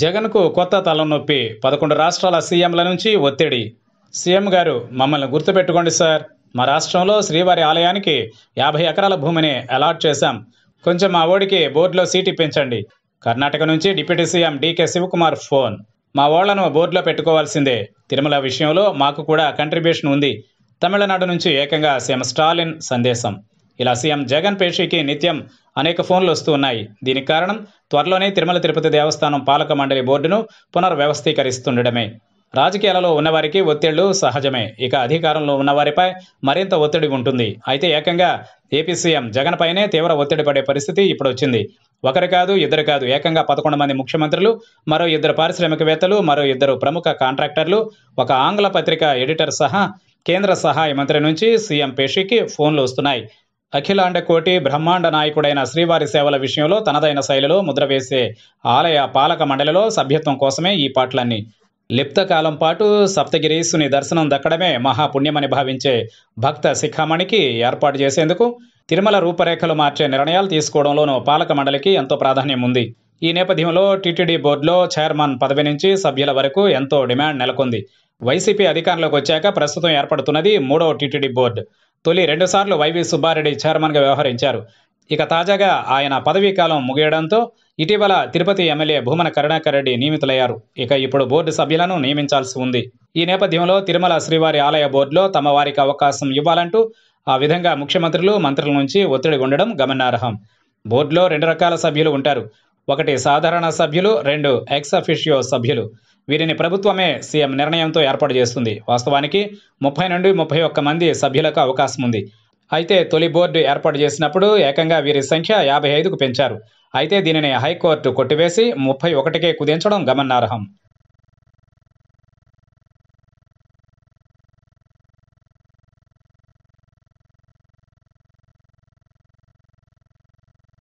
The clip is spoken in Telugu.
జగన్కు కొత్త తలనొప్పి పదకొండు రాష్ట్రాల సీఎంల నుంచి ఒత్తిడి సీఎం గారు మమ్మల్ని గుర్తుపెట్టుకోండి సార్ మా రాష్ట్రంలో శ్రీవారి ఆలయానికి యాభై ఎకరాల భూమిని అలాట్ చేశాం కొంచెం మా ఓడికి బోర్డులో సీటు ఇప్పించండి కర్ణాటక నుంచి deputy CM DK Shivakumar phone మా ఓళ్లను బోర్డులో పెట్టుకోవాల్సిందే తిరుమల విషయంలో మాకు కూడా కంట్రిబ్యూషన్ ఉంది తమిళనాడు నుంచి ఏకంగా సీఎం స్టాలిన్ సందేశం ఇలా సీఎం జగన్ పేషీకి నిత్యం అనేక ఫోన్లు వస్తూ ఉన్నాయి దీనికి కారణం త్వరలోనే తిరుమల తిరుపతి దేవస్థానం పాలక మండలి బోర్డును పునర్వ్యవస్థీకరిస్తుండడమే రాజకీయాలలో ఉన్నవారికి ఒత్తిళ్లు సహజమే ఇక అధికారంలో ఉన్నవారిపై మరింత ఒత్తిడి ఉంటుంది అయితే ఏకంగా ఏపీ సీఎం జగన్పైనే తీవ్ర ఒత్తిడి పడే పరిస్థితి ఇప్పుడు వచ్చింది ఒకరు కాదు ఇద్దరు కాదు ఏకంగా పదకొండు మంది ముఖ్యమంత్రులు మరో ఇద్దరు పారిశ్రామికవేత్తలు మరో ఇద్దరు ప్రముఖ కాంట్రాక్టర్లు ఒక ఆంగ్ల పత్రిక ఎడిటర్ సహా కేంద్ర సహాయ మంత్రి నుంచి సీఎం పేషీకి ఫోన్లు వస్తున్నాయి అఖిలాండ కోటి బ్రహ్మాండ నాయకుడైన శ్రీవారి సేవల విషయంలో తనదైన శైలిలో ముద్ర వేసే ఆలయ పాలక మండలిలో సభ్యత్వం కోసమే ఈ పాటలన్నీ లిప్త కాలం పాటు సప్తగిరీసుని దర్శనం దక్కడమే మహాపుణ్యమని భావించే భక్త శిఖామణికి ఏర్పాటు చేసేందుకు తిరుమల రూపరేఖలు మార్చే నిర్ణయాలు తీసుకోవడంలోనూ పాలక మండలికి ఎంతో ప్రాధాన్యం ఉంది ఈ నేపథ్యంలో టీటీడీ బోర్డులో చైర్మన్ పదవి నుంచి సభ్యుల వరకు ఎంతో డిమాండ్ నెలకొంది వైసీపీ అధికారంలోకి వచ్చాక ప్రస్తుతం ఏర్పడుతున్నది మూడో టీటీడీ బోర్డు తొలి రెండుసార్లు వైవి సుబ్బారెడ్డి చైర్మన్గా వ్యవహరించారు ఇక తాజాగా ఆయన పదవీ కాలం ముగియడంతో ఇటీవల తిరుపతి ఎమ్మెల్యే భూమన కరుణాకర్ రెడ్డి నియమితులయ్యారు ఇక ఇప్పుడు బోర్డు సభ్యులను నియమించాల్సి ఉంది ఈ నేపథ్యంలో తిరుమల శ్రీవారి ఆలయ బోర్డులో తమ వారికి అవకాశం ఇవ్వాలంటూ ఆ విధంగా ముఖ్యమంత్రులు మంత్రుల నుంచి ఒత్తిడి ఉండడం గమనార్హం బోర్డులో రెండు రకాల సభ్యులు ఉంటారు ఒకటి సాధారణ సభ్యులు రెండు ఎక్స్ అఫిషియో సభ్యులు వీరిని ప్రభుత్వమే సీఎం నిర్ణయంతో ఏర్పాటు చేస్తుంది వాస్తవానికి ముప్పై నుండి ముప్పై ఒక్క మంది సభ్యులకు అవకాశం ఉంది అయితే తొలి బోర్డు ఏర్పాటు చేసినప్పుడు ఏకంగా వీరి సంఖ్య యాభై ఐదుకు పెంచారు అయితే దీనిని హైకోర్టు కొట్టివేసి ముప్పై ఒకటికే కుదించడం గమనార్హం